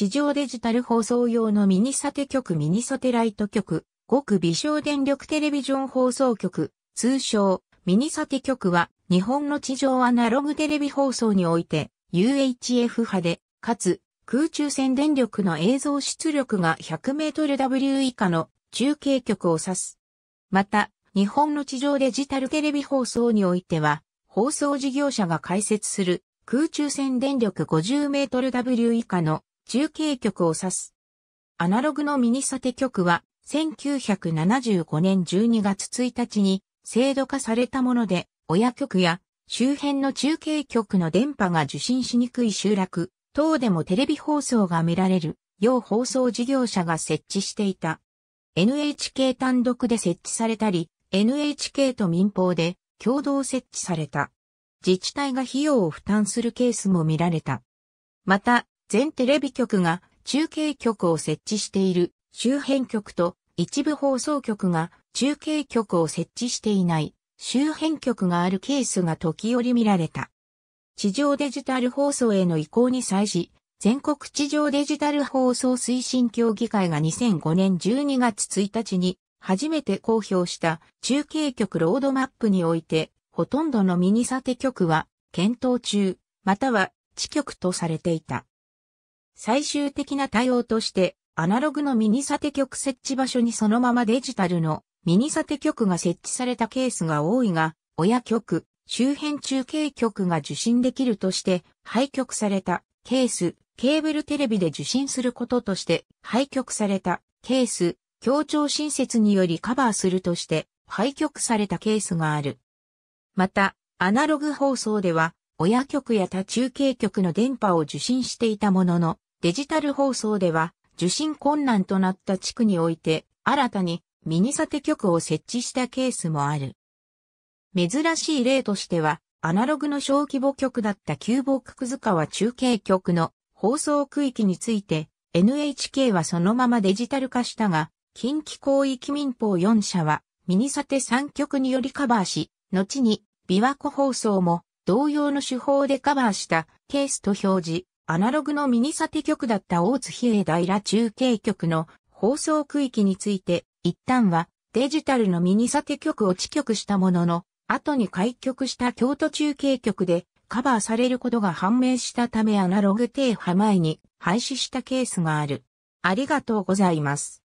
地上デジタル放送用のミニサテ局ミニサテライト局、極微小電力テレビジョン放送局、通称ミニサテ局は日本の地上アナログテレビ放送において UHF 波で、かつ空中戦電力の映像出力が 100mW 以下の中継局を指す。また、日本の地上デジタルテレビ放送においては、放送事業者が開設する空中戦電力 50mW 以下の中継局を指す。アナログのミニサテ局は、1975年12月1日に制度化されたもので、親局や周辺の中継局の電波が受信しにくい集落、等でもテレビ放送が見られる、要放送事業者が設置していた。NHK 単独で設置されたり、NHK と民放で共同設置された。自治体が費用を負担するケースも見られた。また、全テレビ局が中継局を設置している周辺局と一部放送局が中継局を設置していない周辺局があるケースが時折見られた。地上デジタル放送への移行に際し、全国地上デジタル放送推進協議会が2005年12月1日に初めて公表した中継局ロードマップにおいて、ほとんどのミニサテ局は検討中、または地局とされていた。最終的な対応として、アナログのミニサテ局設置場所にそのままデジタルのミニサテ局が設置されたケースが多いが、親局、周辺中継局が受信できるとして、廃局されたケース、ケーブルテレビで受信することとして、廃局されたケース、協調新設によりカバーするとして、廃局されたケースがある。また、アナログ放送では、親局や他中継局の電波を受信していたものの、デジタル放送では受信困難となった地区において新たにミニサテ局を設置したケースもある。珍しい例としてはアナログの小規模局だった旧防区塚川中継局の放送区域について NHK はそのままデジタル化したが近畿広域民放4社はミニサテ3局によりカバーし、後に琵琶湖放送も同様の手法でカバーしたケースと表示、アナログのミニサテ局だった大津比叡平中継局の放送区域について、一旦はデジタルのミニサテ局を地局したものの、後に開局した京都中継局でカバーされることが判明したためアナログ停波前に廃止したケースがある。ありがとうございます。